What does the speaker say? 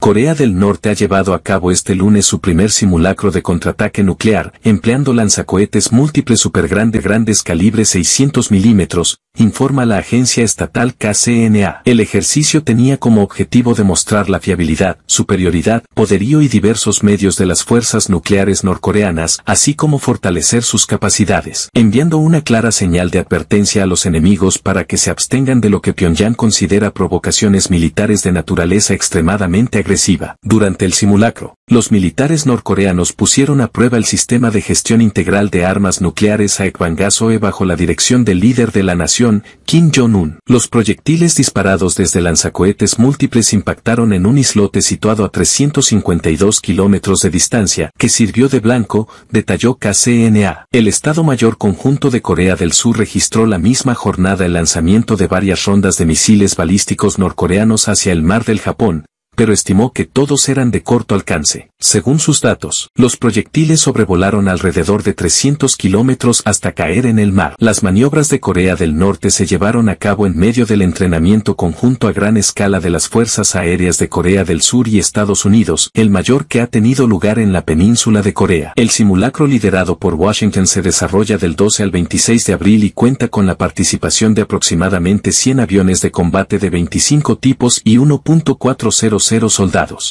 Corea del Norte ha llevado a cabo este lunes su primer simulacro de contraataque nuclear, empleando lanzacohetes múltiples supergrande grandes calibre 600 milímetros, informa la agencia estatal KCNA. El ejercicio tenía como objetivo demostrar la fiabilidad, superioridad, poderío y diversos medios de las fuerzas nucleares norcoreanas, así como fortalecer sus capacidades, enviando una clara señal de advertencia a los enemigos para que se abstengan de lo que Pyongyang considera provocaciones militares de naturaleza extremadamente agresiva. Durante el simulacro, los militares norcoreanos pusieron a prueba el sistema de gestión integral de armas nucleares a Ekwangasoe bajo la dirección del líder de la nación Kim Jong-un. Los proyectiles disparados desde lanzacohetes múltiples impactaron en un islote situado a 352 kilómetros de distancia, que sirvió de blanco, detalló KCNA. El Estado Mayor Conjunto de Corea del Sur registró la misma jornada el lanzamiento de varias rondas de misiles balísticos norcoreanos hacia el mar del Japón, pero estimó que todos eran de corto alcance. Según sus datos, los proyectiles sobrevolaron alrededor de 300 kilómetros hasta caer en el mar. Las maniobras de Corea del Norte se llevaron a cabo en medio del entrenamiento conjunto a gran escala de las Fuerzas Aéreas de Corea del Sur y Estados Unidos, el mayor que ha tenido lugar en la península de Corea. El simulacro liderado por Washington se desarrolla del 12 al 26 de abril y cuenta con la participación de aproximadamente 100 aviones de combate de 25 tipos y 1.400 soldados.